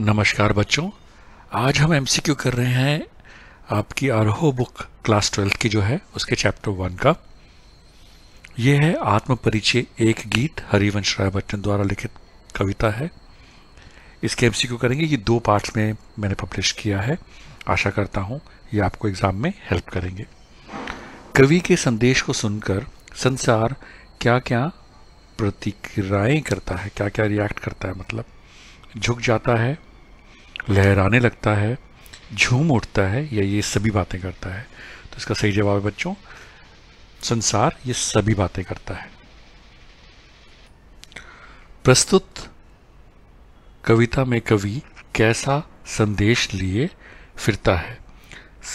नमस्कार बच्चों आज हम एमसीक्यू कर रहे हैं आपकी आरोह बुक क्लास ट्वेल्थ की जो है उसके चैप्टर वन का यह है आत्म परिचय एक गीत हरिवंश राय बच्चन द्वारा लिखित कविता है इसके एमसीक्यू करेंगे ये दो पार्ट्स में मैंने पब्लिश किया है आशा करता हूँ ये आपको एग्ज़ाम में हेल्प करेंगे कवि के संदेश को सुनकर संसार क्या क्या प्रतिक्रियाएं करता है क्या क्या रिएक्ट करता है मतलब झुक जाता है लहराने लगता है झूम उठता है या ये सभी बातें करता है तो इसका सही जवाब है बच्चों संसार ये सभी बातें करता है प्रस्तुत कविता में कवि कैसा संदेश लिए फिरता है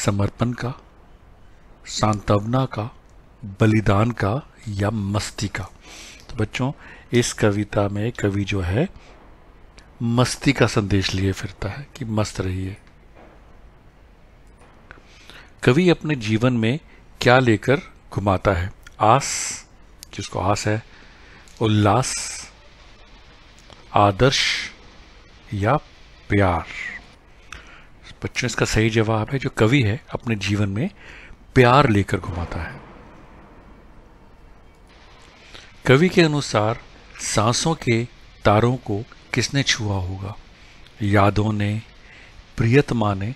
समर्पण का सांत्वना का बलिदान का या मस्ती का तो बच्चों इस कविता में कवि जो है मस्ती का संदेश लिए फिरता है कि मस्त रहिए कवि अपने जीवन में क्या लेकर घुमाता है आस जिसको आस है उल्लास आदर्श या प्यार बच्चों इसका सही जवाब है जो कवि है अपने जीवन में प्यार लेकर घुमाता है कवि के अनुसार सांसों के तारों को किसने छुआ होगा यादों ने प्रियतमा ने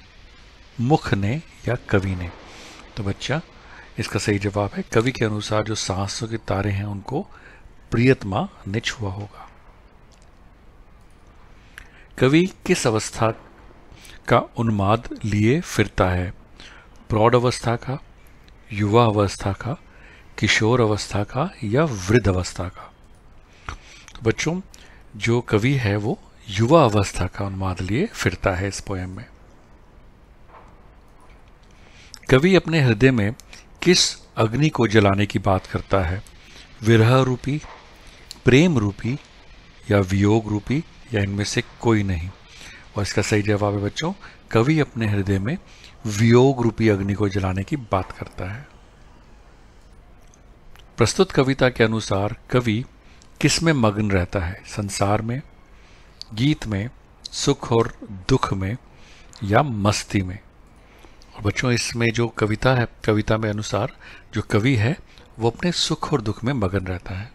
मुख ने या कवि ने तो बच्चा इसका सही जवाब है कवि के अनुसार जो सांसों के तारे हैं उनको प्रियतमा ने छुआ होगा कवि किस अवस्था का उन्माद लिए फिरता है प्रौढ़ अवस्था का युवा अवस्था का किशोर अवस्था का या वृद्ध अवस्था का बच्चों जो कवि है वो युवा अवस्था का उन्माद लिए फिरता है इस पोएम में कवि अपने हृदय में किस अग्नि को जलाने की बात करता है विरह रूपी प्रेम रूपी या वियोग रूपी या इनमें से कोई नहीं और इसका सही जवाब है बच्चों कवि अपने हृदय में वियोग रूपी अग्नि को जलाने की बात करता है प्रस्तुत कविता के अनुसार कवि किस में मग्न रहता है संसार में गीत में सुख और दुख में या मस्ती में और बच्चों इसमें जो कविता है कविता में अनुसार जो कवि है वो अपने सुख और दुख में मगन रहता है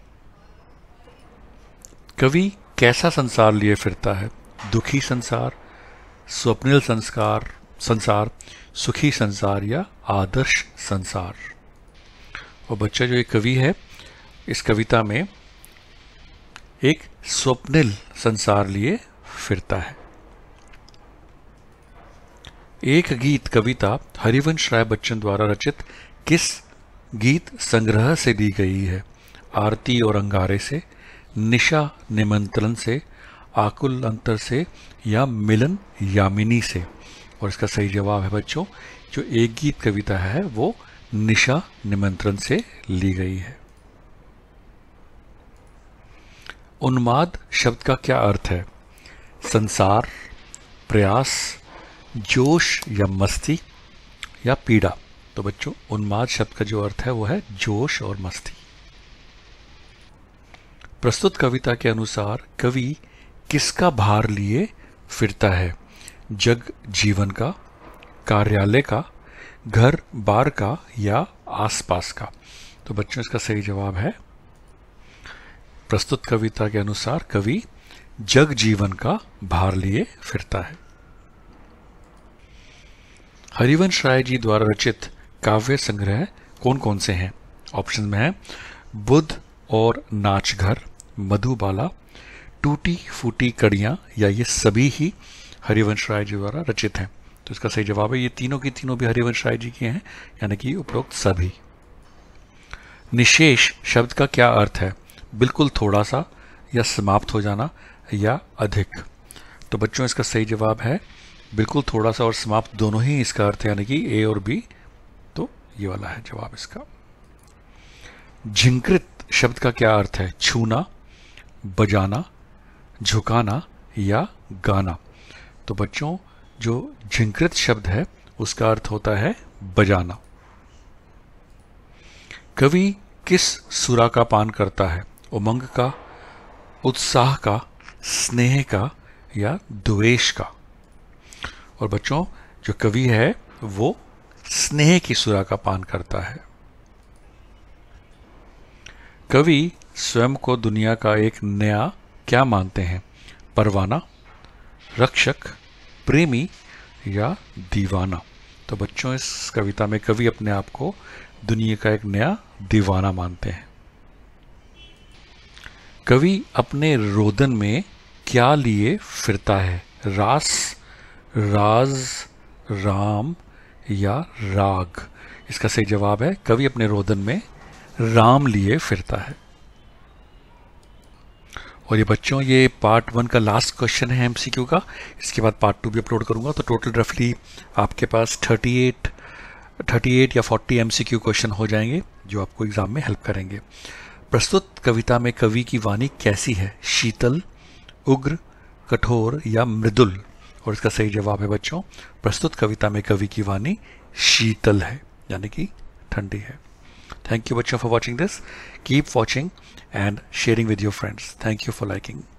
कवि कैसा संसार लिए फिरता है दुखी संसार स्वप्निल संस्कार संसार सुखी संसार या आदर्श संसार और बच्चा जो ये कवि है इस कविता में एक स्वप्निल संसार लिए फिरता है एक गीत कविता हरिवंश राय बच्चन द्वारा रचित किस गीत संग्रह से दी गई है आरती और अंगारे से निशा निमंत्रण से आकुल अंतर से या मिलन यामिनी से और इसका सही जवाब है बच्चों जो एक गीत कविता है वो निशा निमंत्रण से ली गई है उन्माद शब्द का क्या अर्थ है संसार प्रयास जोश या मस्ती या पीड़ा तो बच्चों उन्माद शब्द का जो अर्थ है वो है जोश और मस्ती प्रस्तुत कविता के अनुसार कवि किसका भार लिए फिरता है जग जीवन का कार्यालय का घर बार का या आसपास का तो बच्चों इसका सही जवाब है प्रस्तुत कविता के अनुसार कवि जग जीवन का भार लिए फिरता है हरिवंश राय जी द्वारा रचित काव्य संग्रह कौन कौन से हैं ऑप्शन में है बुद्ध और नाच घर मधुबाला टूटी फूटी कड़ियां या ये सभी ही हरिवंश राय जी द्वारा रचित हैं तो इसका सही जवाब है ये तीनों की तीनों भी हरिवंश राय जी के हैं यानी कि उपरोक्त सभी निशेष शब्द का क्या अर्थ है बिल्कुल थोड़ा सा या समाप्त हो जाना या अधिक तो बच्चों इसका सही जवाब है बिल्कुल थोड़ा सा और समाप्त दोनों ही इसका अर्थ है यानी कि ए और बी तो ये वाला है जवाब इसका झिंकृत शब्द का क्या अर्थ है छूना बजाना झुकाना या गाना तो बच्चों जो झिंकृत शब्द है उसका अर्थ होता है बजाना कवि किस सुरा का पान करता है उमंग का उत्साह का स्नेह का या द्वेष का और बच्चों जो कवि है वो स्नेह की सुरा का पान करता है कवि स्वयं को दुनिया का एक नया क्या मानते हैं परवाना रक्षक प्रेमी या दीवाना तो बच्चों इस कविता में कवि अपने आप को दुनिया का एक नया दीवाना मानते हैं कवि अपने रोदन में क्या लिए फिरता है रास राज राम या राग इसका सही जवाब है कवि अपने रोदन में राम लिए फिरता है और ये बच्चों ये पार्ट वन का लास्ट क्वेश्चन है एमसीक्यू का इसके बाद पार्ट टू भी अपलोड करूंगा तो टोटल रफली आपके पास 38 38 या 40 एमसीक्यू क्वेश्चन हो जाएंगे जो आपको एग्ज़ाम में हेल्प करेंगे प्रस्तुत कविता में कवि की वाणी कैसी है शीतल उग्र कठोर या मृदुल और इसका सही जवाब है बच्चों प्रस्तुत कविता में कवि की वाणी शीतल है यानी कि ठंडी है थैंक यू बच्चों for watching this keep watching and sharing with your friends thank you for liking